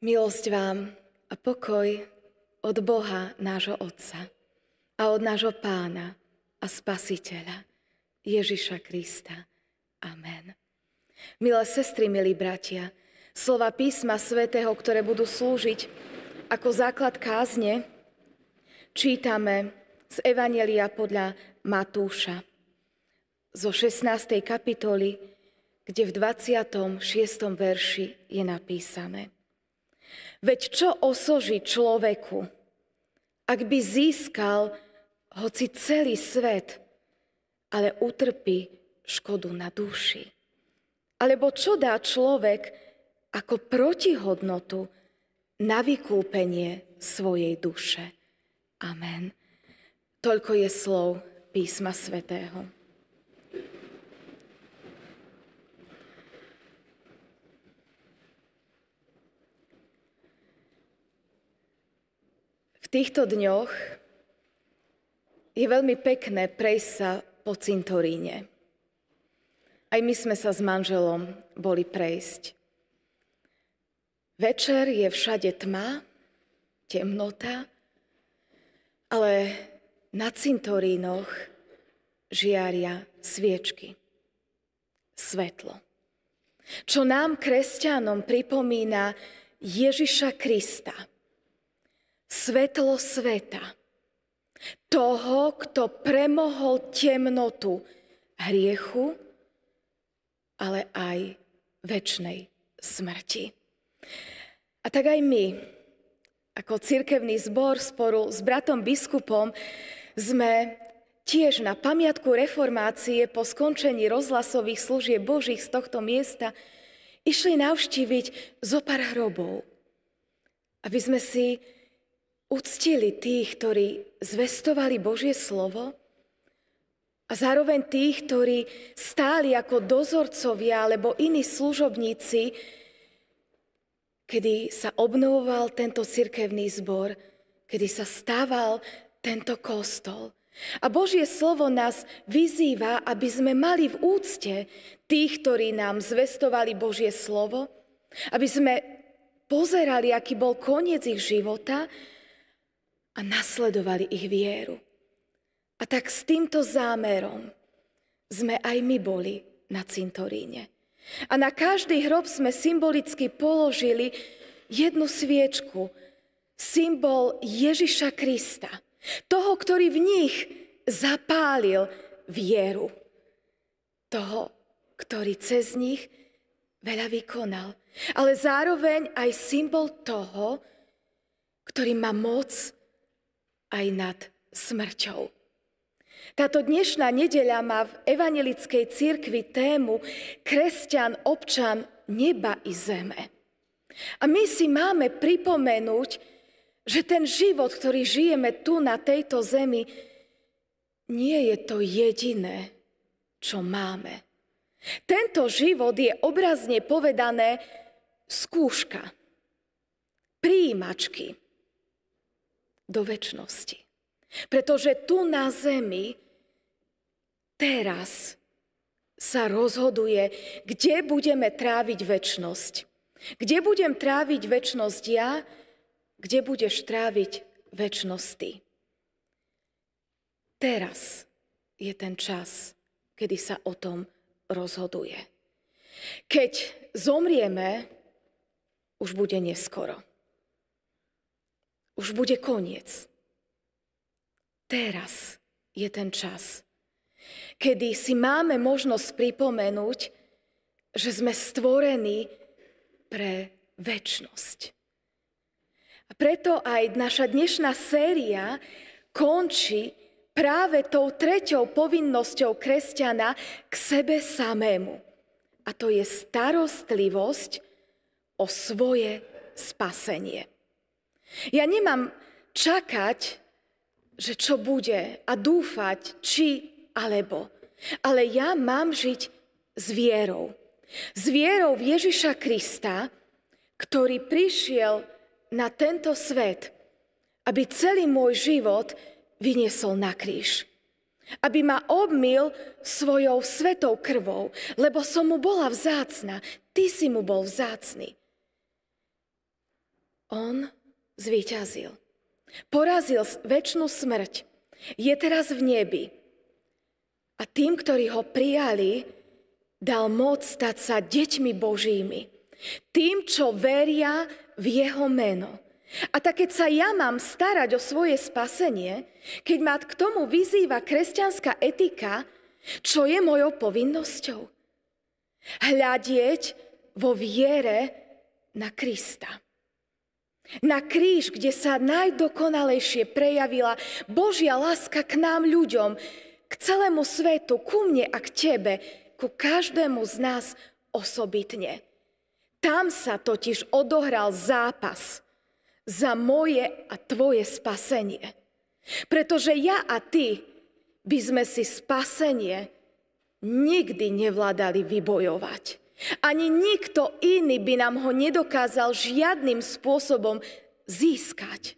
Milosť vám a pokoj od Boha nášho Otca a od nášho Pána a Spasiteľa Ježiša Krista. Amen. Milé sestry, milí bratia, slova písma svätého, ktoré budú slúžiť ako základ kázne, čítame z Evanelia podľa Matúša zo 16. kapitoly, kde v 26. verši je napísané – Veď čo osoží človeku, ak by získal hoci celý svet, ale utrpí škodu na duši? Alebo čo dá človek ako protihodnotu na vykúpenie svojej duše? Amen. Toľko je slov písma svätého. týchto dňoch je veľmi pekné prejsť sa po cintoríne. Aj my sme sa s manželom boli prejsť. Večer je všade tma, temnota, ale na cintorínoch žiaria sviečky, svetlo. Čo nám, kresťanom, pripomína Ježiša Krista – Svetlo sveta. Toho, kto premohol temnotu hriechu, ale aj väčšnej smrti. A tak aj my, ako cirkevný zbor sporu s bratom biskupom, sme tiež na pamiatku reformácie po skončení rozhlasových služieb Božích z tohto miesta išli navštíviť zo pár hrobov, aby sme si uctili tých, ktorí zvestovali Božie slovo a zároveň tých, ktorí stáli ako dozorcovia alebo iní služobníci, kedy sa obnovoval tento cirkevný zbor, kedy sa stával tento kostol. A Božie slovo nás vyzýva, aby sme mali v úcte tých, ktorí nám zvestovali Božie slovo, aby sme pozerali, aký bol koniec ich života a nasledovali ich vieru. A tak s týmto zámerom sme aj my boli na cintoríne. A na každý hrob sme symbolicky položili jednu sviečku, symbol Ježiša Krista, toho, ktorý v nich zapálil vieru. Toho, ktorý cez nich veľa vykonal, ale zároveň aj symbol toho, ktorý má moc aj nad smrťou. Táto dnešná nedeľa má v evanelickej církvi tému Kresťan, občan neba i zeme. A my si máme pripomenúť, že ten život, ktorý žijeme tu na tejto zemi, nie je to jediné, čo máme. Tento život je obrazne povedané skúška, príjimačky, do väčšnosti. Pretože tu na zemi teraz sa rozhoduje, kde budeme tráviť väčšnosť. Kde budem tráviť väčšnosť ja, kde budeš tráviť väčšnosť ty. Teraz je ten čas, kedy sa o tom rozhoduje. Keď zomrieme, už bude neskoro. Už bude koniec. Teraz je ten čas, kedy si máme možnosť pripomenúť, že sme stvorení pre väčnosť. A preto aj naša dnešná séria končí práve tou treťou povinnosťou kresťana k sebe samému. A to je starostlivosť o svoje spasenie. Ja nemám čakať, že čo bude a dúfať, či alebo. Ale ja mám žiť s vierou. S vierou v Ježiša Krista, ktorý prišiel na tento svet, aby celý môj život vyniesol na kríž. Aby ma obmil svojou svetou krvou, lebo som mu bola vzácna. Ty si mu bol vzácny. On zvíťazil. Porazil väčšinu smrť. Je teraz v nebi. A tým, ktorí ho prijali, dal moc stať sa deťmi Božími. Tým, čo veria v jeho meno. A tak keď sa ja mám starať o svoje spasenie, keď ma k tomu vyzýva kresťanská etika, čo je mojou povinnosťou? Hľadieť vo viere na Krista. Na kríž, kde sa najdokonalejšie prejavila Božia láska k nám ľuďom, k celému svetu, ku mne a k tebe, ku každému z nás osobitne. Tam sa totiž odohral zápas za moje a tvoje spasenie. Pretože ja a ty by sme si spasenie nikdy nevládali vybojovať. Ani nikto iný by nám ho nedokázal žiadnym spôsobom získať.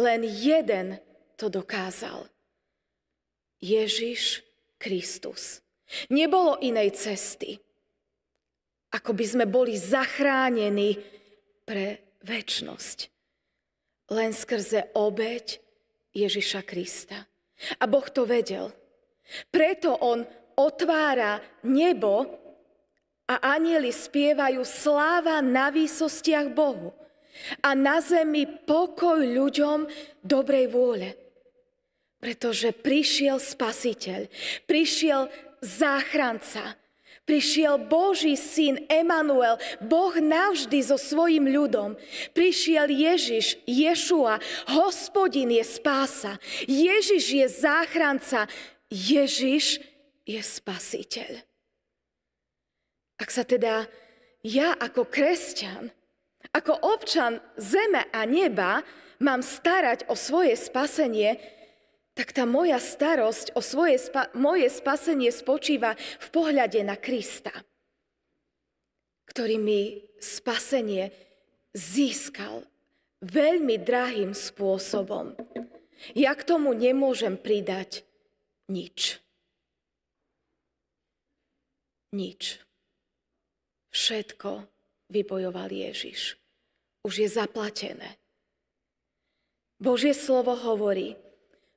Len jeden to dokázal. Ježiš Kristus. Nebolo inej cesty, ako by sme boli zachránení pre väčnosť. Len skrze obeď Ježiša Krista. A Boh to vedel. Preto on otvára nebo a anieli spievajú sláva na výsostiach Bohu a na zemi pokoj ľuďom dobrej vôle. Pretože prišiel spasiteľ, prišiel záchranca, prišiel Boží syn Emanuel, Boh navždy so svojim ľudom. Prišiel Ježiš, Ješua, hospodin je spása, Ježiš je záchranca, Ježiš je spasiteľ. Ak sa teda ja ako kresťan, ako občan zeme a neba mám starať o svoje spasenie, tak tá moja starosť o svoje spa- moje spasenie spočíva v pohľade na Krista, ktorý mi spasenie získal veľmi drahým spôsobom. Ja k tomu nemôžem pridať nič. Nič. Všetko vybojoval Ježiš. Už je zaplatené. Božie slovo hovorí,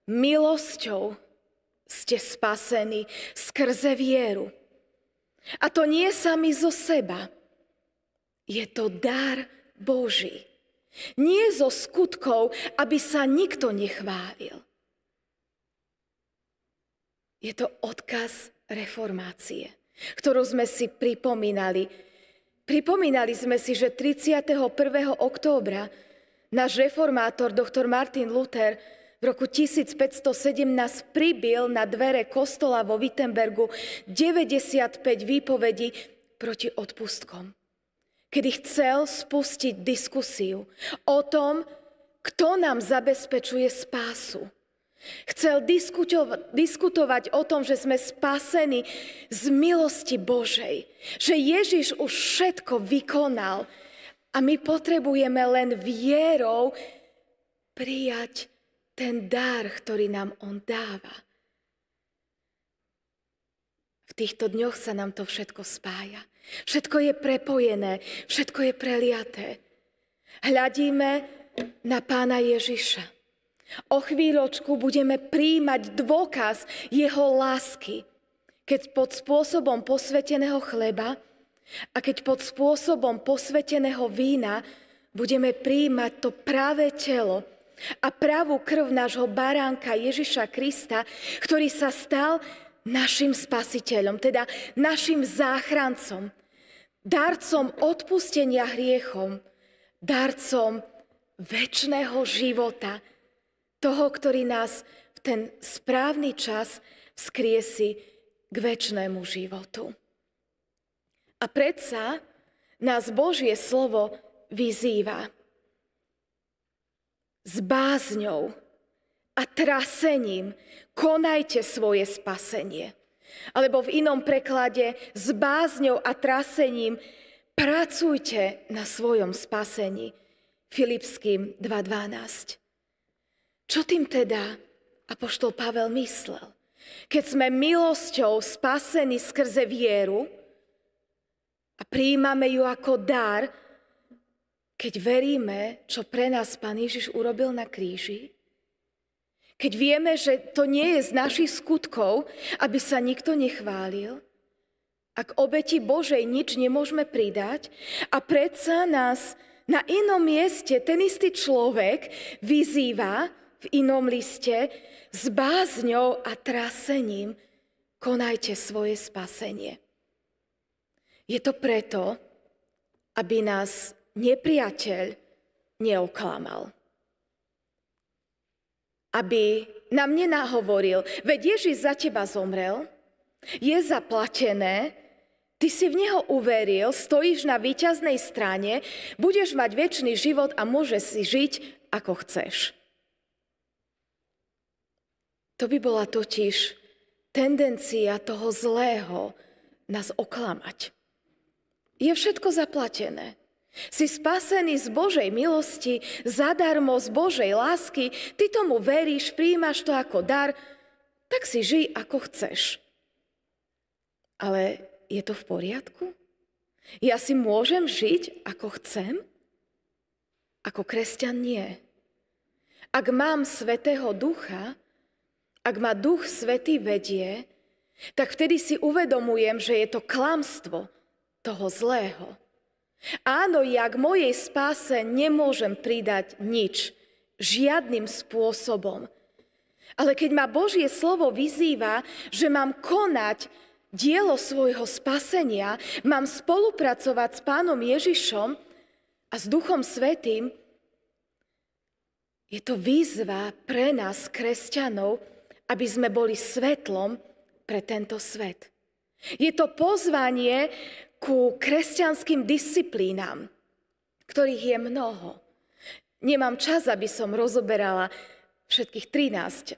milosťou ste spasení skrze vieru. A to nie sami zo seba. Je to dar Boží. Nie zo skutkov, aby sa nikto nechválil. Je to odkaz reformácie, ktorú sme si pripomínali Pripomínali sme si, že 31. októbra náš reformátor dr. Martin Luther v roku 1517 pribil na dvere kostola vo Wittenbergu 95 výpovedí proti odpustkom, kedy chcel spustiť diskusiu o tom, kto nám zabezpečuje spásu. Chcel diskutovať o tom, že sme spasení z milosti Božej, že Ježiš už všetko vykonal a my potrebujeme len vierou prijať ten dar, ktorý nám On dáva. V týchto dňoch sa nám to všetko spája. Všetko je prepojené, všetko je preliaté. Hľadíme na pána Ježiša. O chvíľočku budeme príjmať dôkaz jeho lásky, keď pod spôsobom posveteného chleba a keď pod spôsobom posveteného vína budeme príjmať to práve telo a pravú krv nášho baránka Ježiša Krista, ktorý sa stal našim spasiteľom, teda našim záchrancom, darcom odpustenia hriechom, darcom väčšného života, toho, ktorý nás v ten správny čas vzkriesi k väčšnému životu. A predsa nás Božie slovo vyzýva s bázňou a trasením konajte svoje spasenie. Alebo v inom preklade s bázňou a trasením pracujte na svojom spasení. Filipským 2.12. Čo tým teda apoštol Pavel myslel? Keď sme milosťou spasení skrze vieru a príjmame ju ako dar, keď veríme, čo pre nás Pán Ježiš urobil na kríži, keď vieme, že to nie je z našich skutkov, aby sa nikto nechválil, ak obeti Božej nič nemôžeme pridať a predsa nás na inom mieste ten istý človek vyzýva, v inom liste, s bázňou a trasením konajte svoje spasenie. Je to preto, aby nás nepriateľ neoklamal. Aby nám nenahovoril, veď Ježiš za teba zomrel, je zaplatené, ty si v Neho uveril, stojíš na výťaznej strane, budeš mať väčší život a môžeš si žiť, ako chceš. To by bola totiž tendencia toho zlého nás oklamať. Je všetko zaplatené. Si spasený z Božej milosti, zadarmo z Božej lásky, ty tomu veríš, príjmaš to ako dar, tak si žij ako chceš. Ale je to v poriadku? Ja si môžem žiť ako chcem? Ako kresťan nie. Ak mám Svetého Ducha, ak ma Duch Svetý vedie, tak vtedy si uvedomujem, že je to klamstvo toho zlého. Áno, ja k mojej spáse nemôžem pridať nič, žiadnym spôsobom. Ale keď ma Božie slovo vyzýva, že mám konať dielo svojho spasenia, mám spolupracovať s Pánom Ježišom a s Duchom Svetým, je to výzva pre nás, kresťanov, aby sme boli svetlom pre tento svet. Je to pozvanie ku kresťanským disciplínám, ktorých je mnoho. Nemám čas, aby som rozoberala všetkých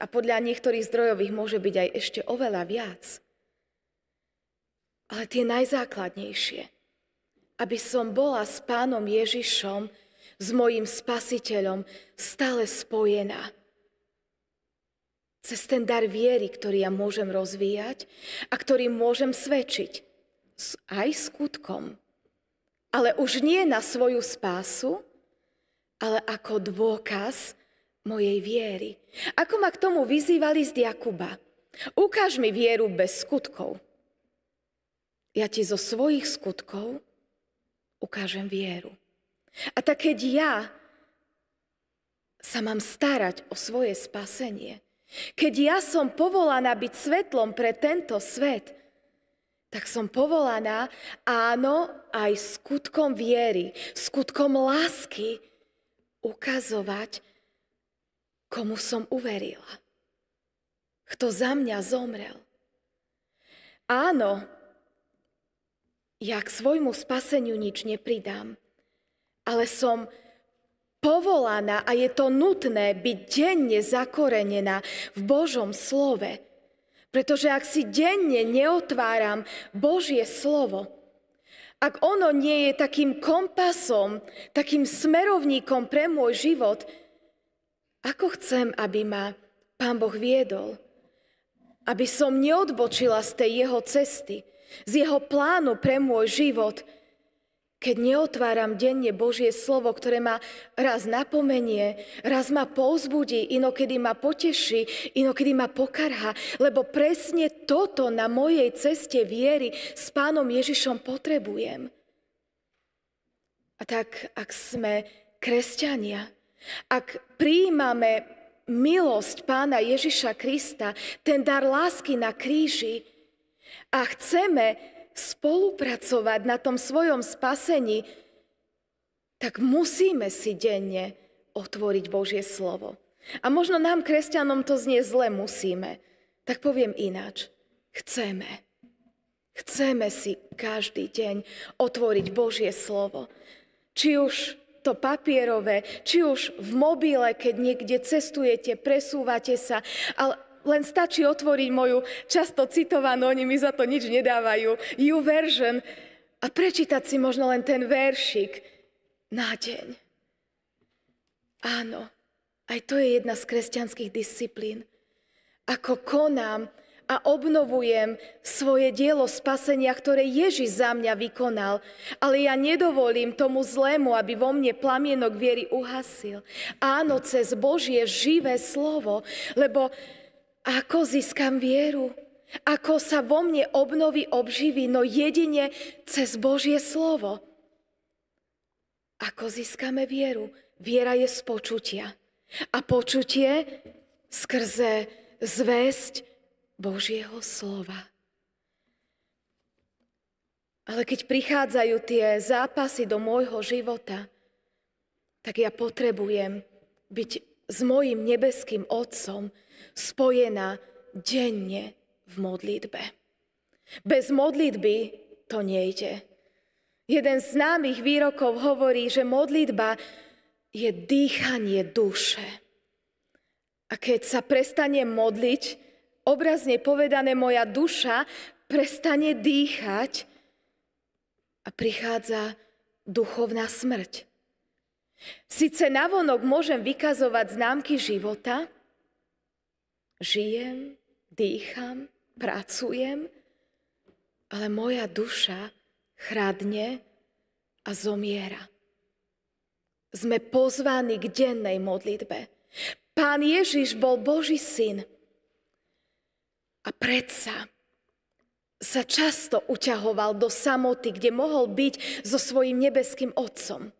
13 a podľa niektorých zdrojových môže byť aj ešte oveľa viac. Ale tie najzákladnejšie. Aby som bola s pánom Ježišom, s mojim spasiteľom, stále spojená cez ten dar viery, ktorý ja môžem rozvíjať a ktorý môžem svedčiť aj skutkom. Ale už nie na svoju spásu, ale ako dôkaz mojej viery. Ako ma k tomu vyzývali z Jakuba. Ukáž mi vieru bez skutkov. Ja ti zo svojich skutkov ukážem vieru. A tak keď ja sa mám starať o svoje spasenie, keď ja som povolaná byť svetlom pre tento svet, tak som povolaná, áno, aj skutkom viery, skutkom lásky ukazovať, komu som uverila. Kto za mňa zomrel. Áno, ja k svojmu spaseniu nič nepridám, ale som povolaná a je to nutné byť denne zakorenená v Božom slove. Pretože ak si denne neotváram Božie slovo, ak ono nie je takým kompasom, takým smerovníkom pre môj život, ako chcem, aby ma Pán Boh viedol? Aby som neodbočila z tej jeho cesty, z jeho plánu pre môj život – keď neotváram denne Božie slovo, ktoré ma raz napomenie, raz ma povzbudí, inokedy ma poteší, inokedy ma pokarha, lebo presne toto na mojej ceste viery s Pánom Ježišom potrebujem. A tak, ak sme kresťania, ak príjmame milosť Pána Ježiša Krista, ten dar lásky na kríži a chceme spolupracovať na tom svojom spasení, tak musíme si denne otvoriť Božie slovo. A možno nám, kresťanom, to znie zle musíme. Tak poviem ináč. Chceme. Chceme si každý deň otvoriť Božie slovo. Či už to papierové, či už v mobile, keď niekde cestujete, presúvate sa, ale len stačí otvoriť moju často citovanú, oni mi za to nič nedávajú, you version a prečítať si možno len ten veršik na deň. Áno, aj to je jedna z kresťanských disciplín. Ako konám a obnovujem svoje dielo spasenia, ktoré Ježiš za mňa vykonal. Ale ja nedovolím tomu zlému, aby vo mne plamienok viery uhasil. Áno, cez Božie živé slovo, lebo ako získam vieru? Ako sa vo mne obnovy obživí? No jedine cez Božie slovo. Ako získame vieru? Viera je z počutia. A počutie skrze zväzť Božieho slova. Ale keď prichádzajú tie zápasy do môjho života, tak ja potrebujem byť s mojim nebeským Otcom, spojená denne v modlitbe. Bez modlitby to nejde. Jeden z známych výrokov hovorí, že modlitba je dýchanie duše. A keď sa prestane modliť, obrazne povedané moja duša prestane dýchať a prichádza duchovná smrť. Sice navonok môžem vykazovať známky života, žijem, dýcham, pracujem, ale moja duša chradne a zomiera. Sme pozvaní k dennej modlitbe. Pán Ježiš bol Boží syn. A predsa sa často uťahoval do samoty, kde mohol byť so svojím nebeským otcom.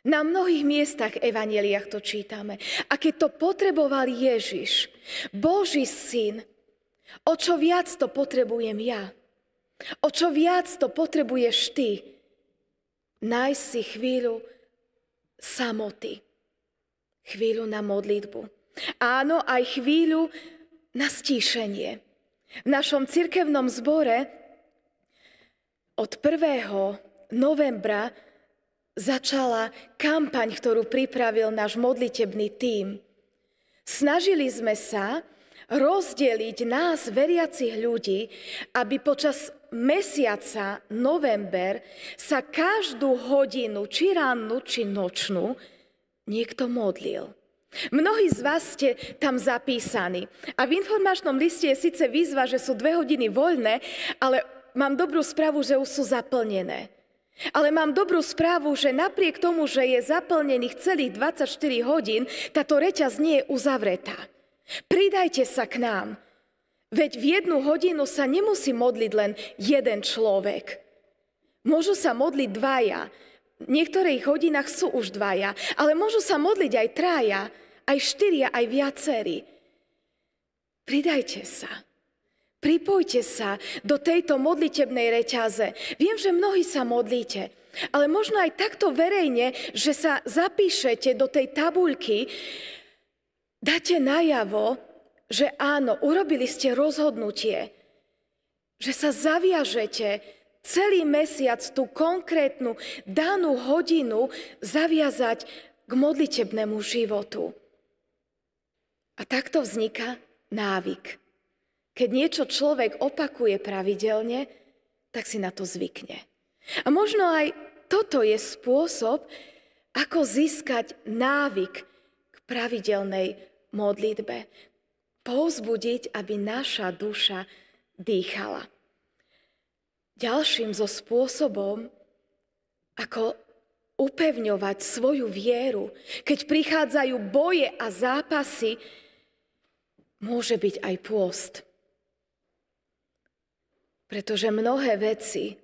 Na mnohých miestach evaneliách to čítame. A keď to potreboval Ježiš, Boží syn, o čo viac to potrebujem ja, o čo viac to potrebuješ ty, nájsť si chvíľu samoty, chvíľu na modlitbu. Áno, aj chvíľu na stíšenie. V našom cirkevnom zbore od 1. novembra začala kampaň, ktorú pripravil náš modlitebný tím. Snažili sme sa rozdeliť nás, veriacich ľudí, aby počas mesiaca november sa každú hodinu, či rannú, či nočnú, niekto modlil. Mnohí z vás ste tam zapísaní. A v informačnom liste je síce výzva, že sú dve hodiny voľné, ale mám dobrú správu, že už sú zaplnené. Ale mám dobrú správu, že napriek tomu, že je zaplnených celých 24 hodín, táto reťaz nie je uzavretá. Pridajte sa k nám. Veď v jednu hodinu sa nemusí modliť len jeden človek. Môžu sa modliť dvaja. V niektorých hodinách sú už dvaja, ale môžu sa modliť aj traja, aj štyria, aj viacerí. Pridajte sa. Pripojte sa do tejto modlitebnej reťaze. Viem, že mnohí sa modlíte, ale možno aj takto verejne, že sa zapíšete do tej tabuľky, dáte najavo, že áno, urobili ste rozhodnutie, že sa zaviažete celý mesiac tú konkrétnu danú hodinu zaviazať k modlitebnému životu. A takto vzniká návyk. Keď niečo človek opakuje pravidelne, tak si na to zvykne. A možno aj toto je spôsob, ako získať návyk k pravidelnej modlitbe. Pouzbudiť, aby naša duša dýchala. Ďalším zo spôsobom, ako upevňovať svoju vieru, keď prichádzajú boje a zápasy, môže byť aj pôst. Pretože mnohé veci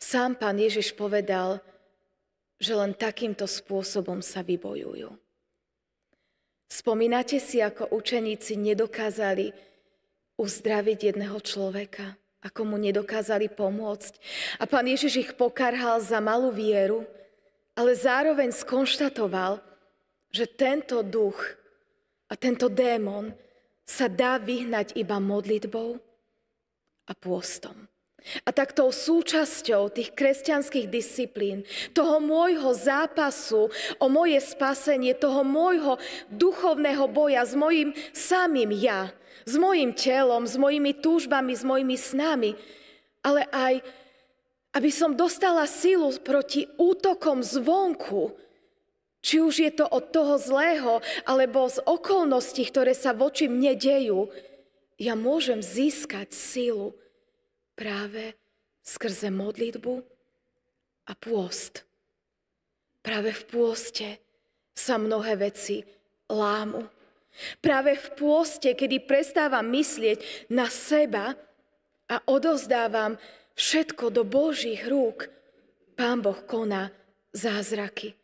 sám pán Ježiš povedal, že len takýmto spôsobom sa vybojujú. Spomínate si, ako učeníci nedokázali uzdraviť jedného človeka, ako mu nedokázali pomôcť. A pán Ježiš ich pokarhal za malú vieru, ale zároveň skonštatoval, že tento duch a tento démon sa dá vyhnať iba modlitbou, a pôstom. A tak tou súčasťou tých kresťanských disciplín, toho môjho zápasu o moje spasenie, toho môjho duchovného boja s mojim samým ja, s mojim telom, s mojimi túžbami, s mojimi snami, ale aj aby som dostala silu proti útokom zvonku, či už je to od toho zlého, alebo z okolností, ktoré sa voči mne dejú, ja môžem získať sílu práve skrze modlitbu a pôst. Práve v pôste sa mnohé veci lámu. Práve v pôste, kedy prestávam myslieť na seba a odozdávam všetko do Božích rúk, Pán Boh koná zázraky.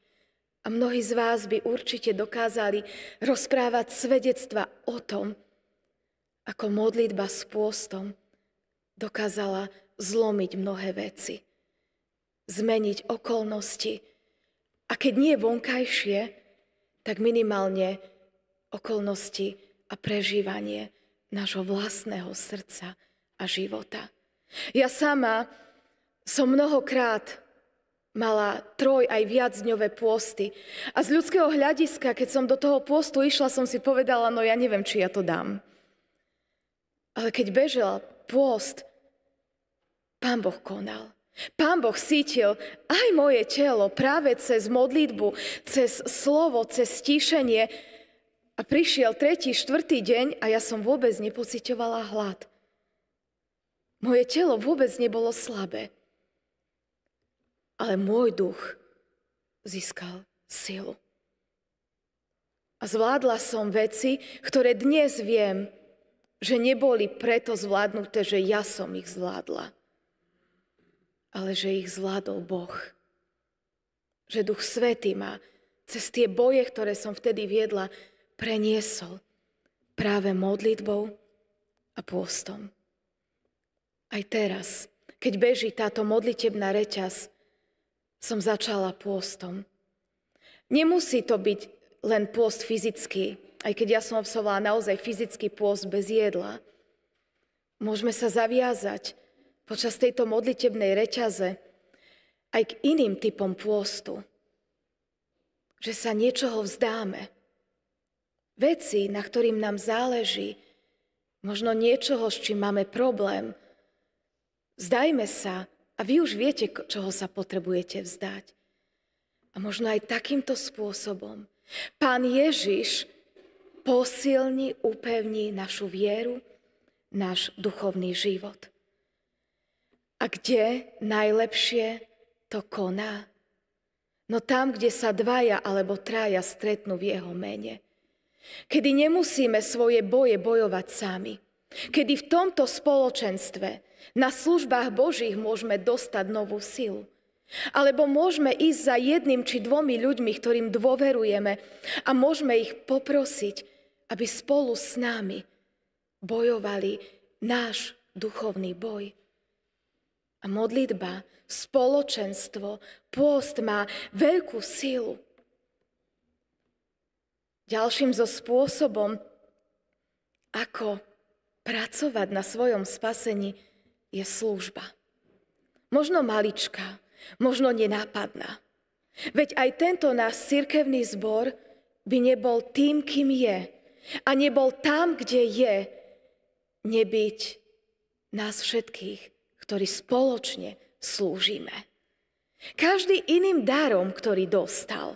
A mnohí z vás by určite dokázali rozprávať svedectva o tom, ako modlitba s pôstom dokázala zlomiť mnohé veci, zmeniť okolnosti a keď nie vonkajšie, tak minimálne okolnosti a prežívanie nášho vlastného srdca a života. Ja sama som mnohokrát mala troj aj viac dňové pôsty. A z ľudského hľadiska, keď som do toho pôstu išla, som si povedala, no ja neviem, či ja to dám. Ale keď bežela pôst, Pán Boh konal. Pán Boh sítil aj moje telo práve cez modlitbu, cez slovo, cez stíšenie. A prišiel tretí, štvrtý deň a ja som vôbec nepocitovala hlad. Moje telo vôbec nebolo slabé. Ale môj duch získal silu. A zvládla som veci, ktoré dnes viem, že neboli preto zvládnuté, že ja som ich zvládla, ale že ich zvládol Boh. Že Duch Svetý ma cez tie boje, ktoré som vtedy viedla, preniesol práve modlitbou a pôstom. Aj teraz, keď beží táto modlitebná reťaz, som začala pôstom. Nemusí to byť len pôst fyzický, aj keď ja som absolvovala naozaj fyzický pôst bez jedla, môžeme sa zaviazať počas tejto modlitebnej reťaze aj k iným typom pôstu. Že sa niečoho vzdáme. Veci, na ktorým nám záleží, možno niečoho, s čím máme problém. Vzdajme sa a vy už viete, čoho sa potrebujete vzdať. A možno aj takýmto spôsobom. Pán Ježiš posilni, upevni našu vieru, náš duchovný život. A kde najlepšie to koná? No tam, kde sa dvaja alebo traja stretnú v jeho mene. Kedy nemusíme svoje boje bojovať sami. Kedy v tomto spoločenstve na službách Božích môžeme dostať novú silu. Alebo môžeme ísť za jedným či dvomi ľuďmi, ktorým dôverujeme a môžeme ich poprosiť, aby spolu s nami bojovali náš duchovný boj. A modlitba, spoločenstvo, pôst má veľkú sílu. Ďalším zo spôsobom, ako pracovať na svojom spasení, je služba. Možno maličká, možno nenápadná. Veď aj tento náš cirkevný zbor by nebol tým, kým je, a nebol tam, kde je, nebyť nás všetkých, ktorí spoločne slúžime. Každý iným darom, ktorý dostal.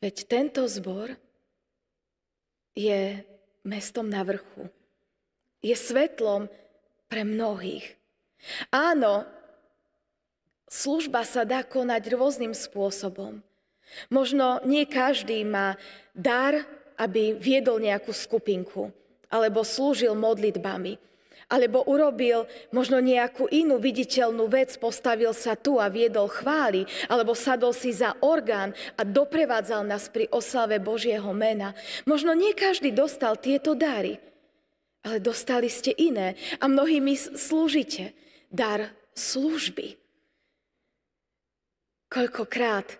Veď tento zbor je mestom na vrchu. Je svetlom pre mnohých. Áno, služba sa dá konať rôznym spôsobom. Možno nie každý má dar, aby viedol nejakú skupinku, alebo slúžil modlitbami, alebo urobil možno nejakú inú viditeľnú vec, postavil sa tu a viedol chváli, alebo sadol si za orgán a doprevádzal nás pri oslave Božieho mena. Možno nie každý dostal tieto dary, ale dostali ste iné a mnohými slúžite. Dar služby. Koľkokrát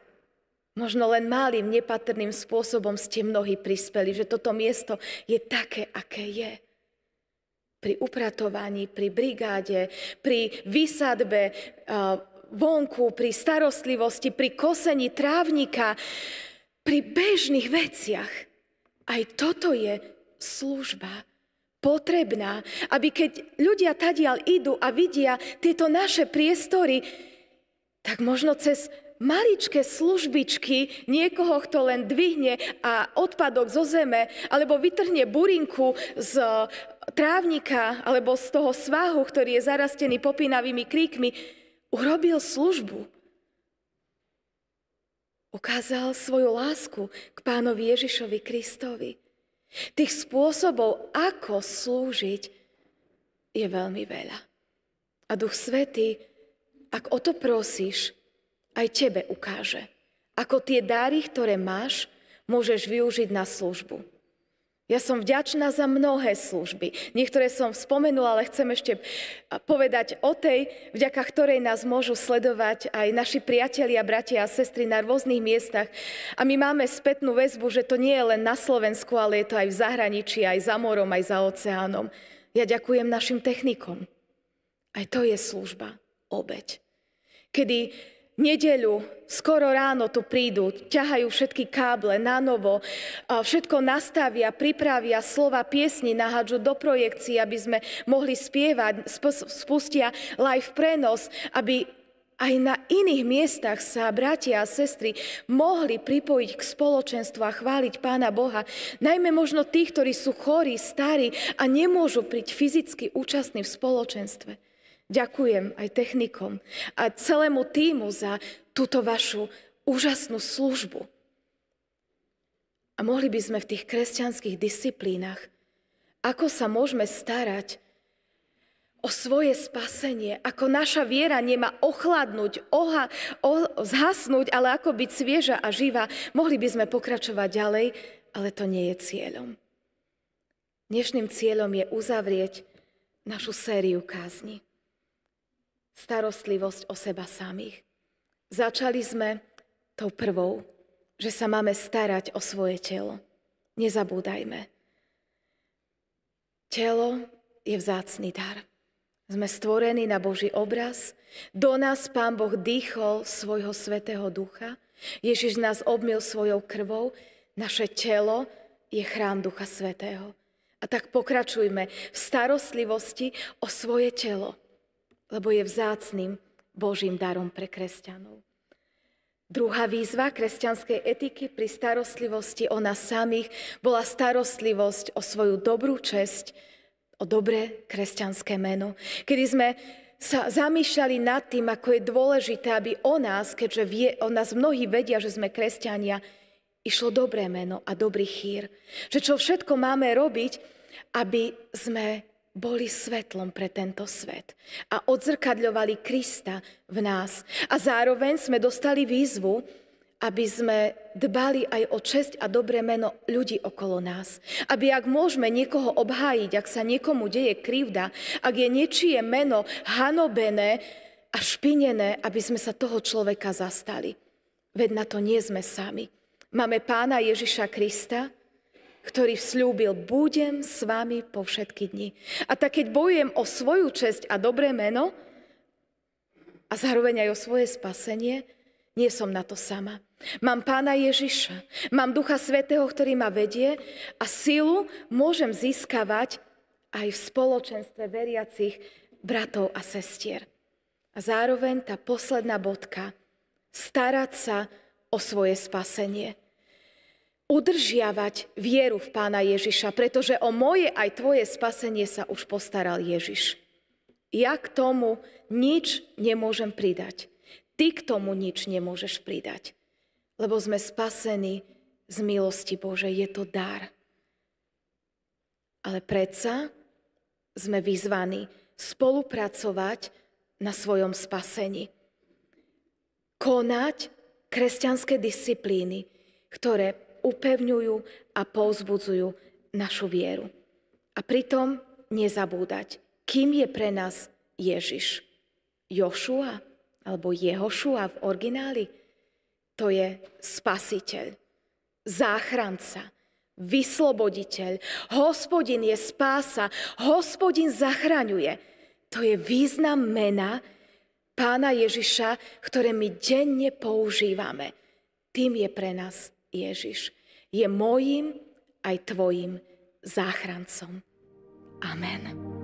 Možno len malým, nepatrným spôsobom ste mnohí prispeli, že toto miesto je také, aké je. Pri upratovaní, pri brigáde, pri vysadbe eh, vonku, pri starostlivosti, pri kosení trávnika, pri bežných veciach. Aj toto je služba potrebná, aby keď ľudia tadial idú a vidia tieto naše priestory, tak možno cez maličké službičky niekoho, kto len dvihne a odpadok zo zeme, alebo vytrhne burinku z e, trávnika alebo z toho svahu, ktorý je zarastený popínavými kríkmi, urobil službu. Ukázal svoju lásku k pánovi Ježišovi Kristovi. Tých spôsobov, ako slúžiť, je veľmi veľa. A Duch Svetý, ak o to prosíš, aj tebe ukáže, ako tie dáry, ktoré máš, môžeš využiť na službu. Ja som vďačná za mnohé služby. Niektoré som spomenula, ale chcem ešte e, povedať o tej, vďaka ktorej nás môžu sledovať aj naši priatelia, bratia a sestry na rôznych miestach. A my máme spätnú väzbu, že to nie je len na Slovensku, ale je to aj v zahraničí, aj za morom, aj za oceánom. Ja ďakujem našim technikom. Aj to je služba, obeď. Kedy nedeľu, skoro ráno tu prídu, ťahajú všetky káble na novo, všetko nastavia, pripravia slova piesni, nahadžu do projekcií, aby sme mohli spievať, spustia live prenos, aby aj na iných miestach sa bratia a sestry mohli pripojiť k spoločenstvu a chváliť Pána Boha. Najmä možno tých, ktorí sú chorí, starí a nemôžu priť fyzicky účastní v spoločenstve. Ďakujem aj technikom a celému týmu za túto vašu úžasnú službu. A mohli by sme v tých kresťanských disciplínach, ako sa môžeme starať o svoje spasenie, ako naša viera nemá ochladnúť, oha, o, zhasnúť, ale ako byť svieža a živá, mohli by sme pokračovať ďalej, ale to nie je cieľom. Dnešným cieľom je uzavrieť našu sériu kázni starostlivosť o seba samých. Začali sme tou prvou, že sa máme starať o svoje telo. Nezabúdajme. Telo je vzácný dar. Sme stvorení na Boží obraz. Do nás Pán Boh dýchol svojho svetého ducha. Ježiš nás obmil svojou krvou. Naše telo je chrám ducha svetého. A tak pokračujme v starostlivosti o svoje telo lebo je vzácným Božím darom pre kresťanov. Druhá výzva kresťanskej etiky pri starostlivosti o nás samých bola starostlivosť o svoju dobrú česť, o dobré kresťanské meno. Kedy sme sa zamýšľali nad tým, ako je dôležité, aby o nás, keďže vie, o nás mnohí vedia, že sme kresťania, išlo dobré meno a dobrý chýr. Že čo všetko máme robiť, aby sme boli svetlom pre tento svet a odzrkadľovali Krista v nás. A zároveň sme dostali výzvu, aby sme dbali aj o česť a dobré meno ľudí okolo nás. Aby ak môžeme niekoho obhájiť, ak sa niekomu deje krivda, ak je niečie meno hanobené a špinené, aby sme sa toho človeka zastali. Veď na to nie sme sami. Máme pána Ježiša Krista, ktorý vzľúbil budem s vami po všetky dni. A tak keď bojujem o svoju česť a dobré meno a zároveň aj o svoje spasenie, nie som na to sama. Mám pána Ježiša, mám ducha svetého, ktorý ma vedie a silu môžem získavať aj v spoločenstve veriacich bratov a sestier. A zároveň tá posledná bodka, starať sa o svoje spasenie udržiavať vieru v Pána Ježiša, pretože o moje aj tvoje spasenie sa už postaral Ježiš. Ja k tomu nič nemôžem pridať. Ty k tomu nič nemôžeš pridať, lebo sme spasení z milosti Bože. Je to dar. Ale predsa sme vyzvaní spolupracovať na svojom spasení. Konať kresťanské disciplíny, ktoré upevňujú a povzbudzujú našu vieru. A pritom nezabúdať, kým je pre nás Ježiš. Jošua alebo Jehošua v origináli, to je spasiteľ, záchranca, vysloboditeľ, hospodin je spása, hospodin zachraňuje. To je význam mena pána Ježiša, ktoré my denne používame. Tým je pre nás Ježiš je mojím aj tvojim záchrancom. Amen.